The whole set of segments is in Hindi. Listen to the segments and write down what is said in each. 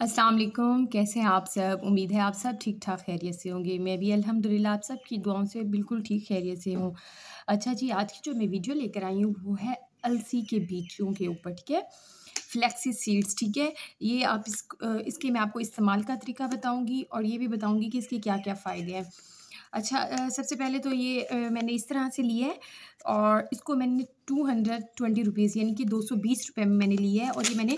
असलकुम कैसे हैं आप सब उम्मीद है आप सब ठीक ठाक खैरियत से होंगे मैं भी अल्हम्दुलिल्लाह आप सब की दुआओं से बिल्कुल ठीक खैरियत से हूँ अच्छा जी आज की जो मैं वीडियो लेकर आई हूँ वो है अलसी के बीजों के ऊपर ठीक है फ्लैक्सी सीड्स ठीक है ये आप इस इसके मैं आपको इस्तेमाल का तरीका बताऊँगी और ये भी बताऊँगी कि इसके क्या क्या फ़ायदे हैं अच्छा सबसे पहले तो ये मैंने इस तरह से लिया है और इसको मैंने टू हंड्रेड ट्वेंटी रुपीज़ यानी कि दो सौ बीस रुपये में मैंने लिया है और ये मैंने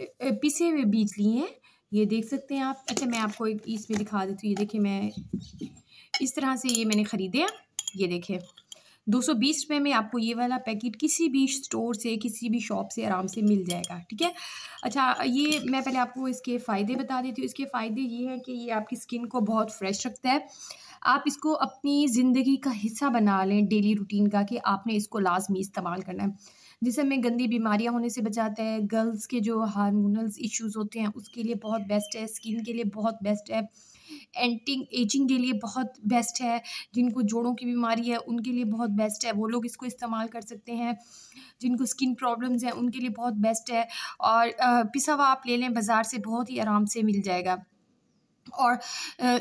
पिसे हुए बीज लिए हैं ये देख सकते हैं आप अच्छा मैं आपको एक इसमें दिखा देती हूँ ये देखिए मैं इस तरह से ये मैंने ख़रीदे ये देखिए 220 रुपए में आपको ये वाला पैकेट किसी भी स्टोर से किसी भी शॉप से आराम से मिल जाएगा ठीक है अच्छा ये मैं पहले आपको इसके फ़ायदे बता देती हूँ इसके फ़ायदे ये हैं कि ये आपकी स्किन को बहुत फ्रेश रखता है आप इसको अपनी ज़िंदगी का हिस्सा बना लें डेली रूटीन का कि आपने इसको लाजमी इस्तेमाल करना है जिससे हमें गंदी बीमारियां होने से बचाता है गर्ल्स के जो हारमोनल्स इश्यूज़ होते हैं उसके लिए बहुत बेस्ट है स्किन के लिए बहुत बेस्ट है एंटिंग एजिंग के लिए बहुत बेस्ट है जिनको जोड़ों की बीमारी है उनके लिए बहुत बेस्ट है वो लोग इसको इस्तेमाल कर सकते हैं जिनको स्किन प्रॉब्लम्स हैं उनके लिए बहुत बेस्ट है और पिसावा आप ले लें बाज़ार से बहुत ही आराम से मिल जाएगा और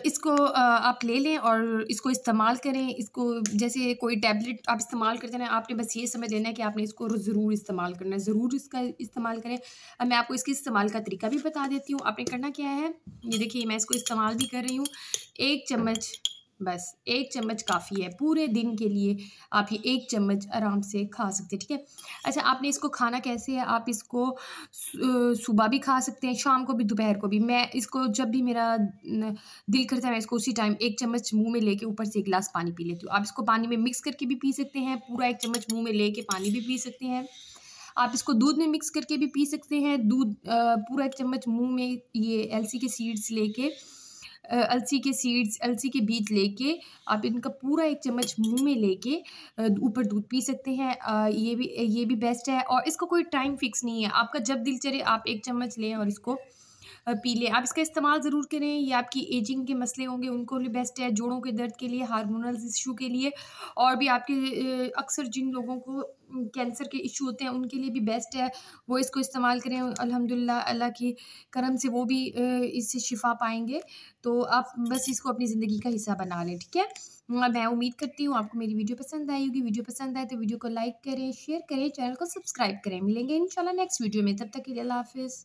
इसको आप ले लें और इसको इस्तेमाल करें इसको जैसे कोई टैबलेट आप इस्तेमाल करते हैं आपने बस ये समझ लेना है कि आपने इसको ज़रूर इस्तेमाल करना है ज़रूर इसका इस्तेमाल करें अब मैं आपको इसके इस्तेमाल का तरीका भी बता देती हूँ आपने करना क्या है ये देखिए मैं इसको इस्तेमाल भी कर रही हूँ एक चम्मच बस एक चम्मच काफ़ी है पूरे दिन के लिए आप ये एक चम्मच आराम से खा सकते हैं ठीक है अच्छा आपने इसको खाना कैसे है आप इसको सुबह भी खा सकते हैं शाम को भी दोपहर को भी मैं इसको जब भी मेरा दिल करता है मैं इसको उसी टाइम एक चम्मच मुंह में लेके ऊपर से एक गिलास पानी पी लेती हूँ आप इसको पानी में मिक्स करके भी पी सकते हैं पूरा एक चम्मच मुँह में ले पानी भी पी सकते हैं आप इसको दूध में मिक्स करके भी पी सकते हैं दूध पूरा एक चम्मच मुँह में ये एलसी के सीड्स ले अलसी के सीड्स अलसी के बीज लेके आप इनका पूरा एक चम्मच मुंह में लेके ऊपर दूध पी सकते हैं ये भी ये भी बेस्ट है और इसका कोई टाइम फिक्स नहीं है आपका जब दिल चले आप एक चम्मच लें और इसको पी लें आप इसका इस्तेमाल ज़रूर करें ये आपकी एजिंग के मसले होंगे उनको लिए बेस्ट है जोड़ों के दर्द के लिए हारमोनल इशू के लिए और भी आपके अक्सर जिन लोगों को कैंसर के इशू होते हैं उनके लिए भी बेस्ट है वो इसको इस्तेमाल करें अल्हम्दुलिल्लाह अल्लाह की करम से वो भी इससे शिफा पाएंगे तो आप बस इसको अपनी ज़िंदगी का हिस्सा बना लें ठीक है मैं उम्मीद करती हूँ आपको मेरी वीडियो पसंद आई होगी वीडियो पसंद आए तो वीडियो को लाइक करें शेयर करें चैनल को सब्सक्राइब करें मिलेंगे इंशाल्लाह नेक्स्ट वीडियो में तब तक के लिए अल्लाह हाफिज़